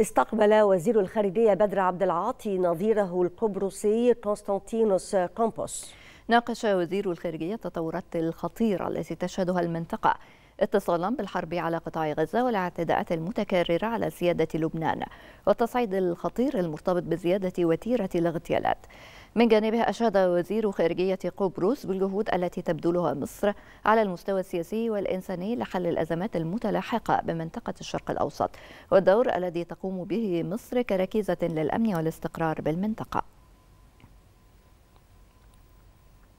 استقبل وزير الخارجية بدر عبد العاطي نظيره القبرصي كونستانتينوس كومبوس ناقش وزير الخارجية التطورات الخطيرة التي تشهدها المنطقة اتصالا بالحرب على قطاع غزة والاعتداءات المتكررة على سيادة لبنان والتصعيد الخطير المرتبط بزيادة وتيرة الاغتيالات من جانبه أشاد وزير خارجية قبرص بالجهود التي تبذلها مصر على المستوى السياسي والإنساني لحل الأزمات المتلاحقة بمنطقة الشرق الأوسط والدور الذي تقوم به مصر كركيزة للأمن والاستقرار بالمنطقة